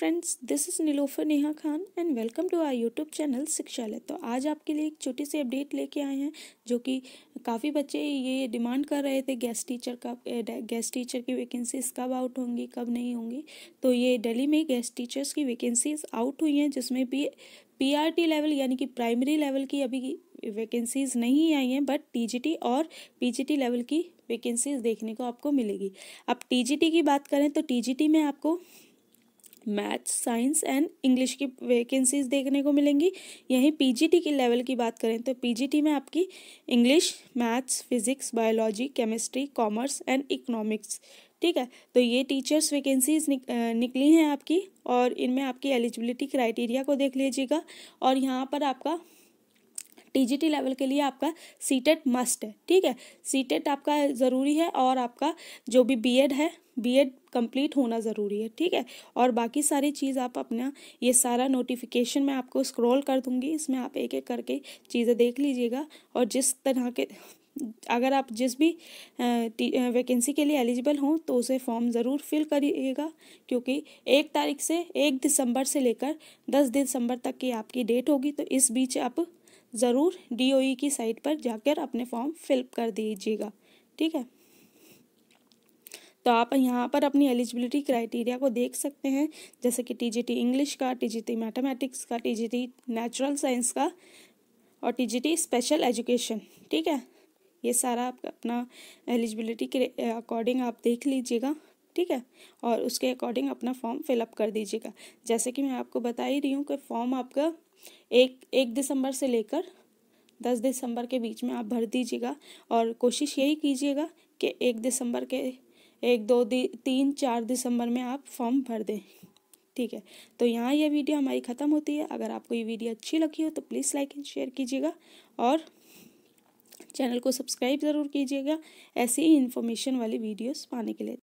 friends this is Nilofar Neha Khan and welcome to our YouTube channel Shiksha Shikshalaya तो आज आपके लिए एक छोटी सी अपडेट लेके आए हैं जो कि काफ़ी बच्चे ये डिमांड कर रहे थे गेस्ट टीचर का गेस्ट टीचर की वैकेंसीज कब आउट होंगी कब नहीं होंगी तो ये दिल्ली में गेस्ट टीचर्स की वैकेंसीज आउट हुई हैं जिसमें भी टी लेवल यानी कि प्राइमरी लेवल की अभी वैकेंसीज़ नहीं आई हैं बट टी और टी लेवल की वैकेंसीज़ देखने को आपको मिलेगी अब टी की बात करें तो टी में आपको मैथ्स साइंस एंड इंग्लिश की वैकेंसीज देखने को मिलेंगी यहीं पीजीटी की लेवल की बात करें तो पीजीटी में आपकी English maths physics biology chemistry commerce and economics ठीक है तो ये टीचर्स वैकेंसीज निक, निकली हैं आपकी और इनमें आपकी एलिजिबिलिटी क्राइटेरिया को देख लीजिएगा और यहाँ पर आपका टीजीटी लेवल के लिए आपका सीटेट मस्ट है ठीक है सीटेट आपका ज़रूरी है और आपका जो भी बीएड है बीएड कंप्लीट होना ज़रूरी है ठीक है और बाकी सारी चीज़ आप अपना ये सारा नोटिफिकेशन मैं आपको स्क्रॉल कर दूंगी इसमें आप एक एक करके चीज़ें देख लीजिएगा और जिस तरह के अगर आप जिस भी वैकेंसी के लिए एलिजिबल हों तो उसे फॉर्म ज़रूर फिल करिएगा क्योंकि एक तारीख से एक दिसंबर से लेकर दस दिसंबर तक की आपकी डेट होगी तो इस बीच आप ज़रूर डी e की साइट पर जाकर अपने फॉर्म फिलअप कर दीजिएगा ठीक है तो आप यहाँ पर अपनी एलिजिबिलिटी क्राइटेरिया को देख सकते हैं जैसे कि टीजीटी इंग्लिश का टीजीटी मैथमेटिक्स का टीजीटी नेचुरल साइंस का और टीजीटी स्पेशल एजुकेशन ठीक है ये सारा आप अपना एलिजिबिलिटी के अकॉर्डिंग आप देख लीजिएगा ठीक है और उसके अकॉर्डिंग अपना फॉर्म फिलअप कर दीजिएगा जैसे कि मैं आपको बता ही रही हूँ कि फॉर्म आपका एक एक दिसंबर से लेकर दस दिसंबर के बीच में आप भर दीजिएगा और कोशिश यही कीजिएगा कि एक दिसंबर के एक दो तीन चार दिसंबर में आप फॉर्म भर दें ठीक है तो यहाँ यह वीडियो हमारी ख़त्म होती है अगर आपको ये वीडियो अच्छी लगी हो तो प्लीज़ लाइक एंड शेयर कीजिएगा और चैनल को सब्सक्राइब ज़रूर कीजिएगा ऐसी ही इन्फॉर्मेशन वाली वीडियोस पाने के लिए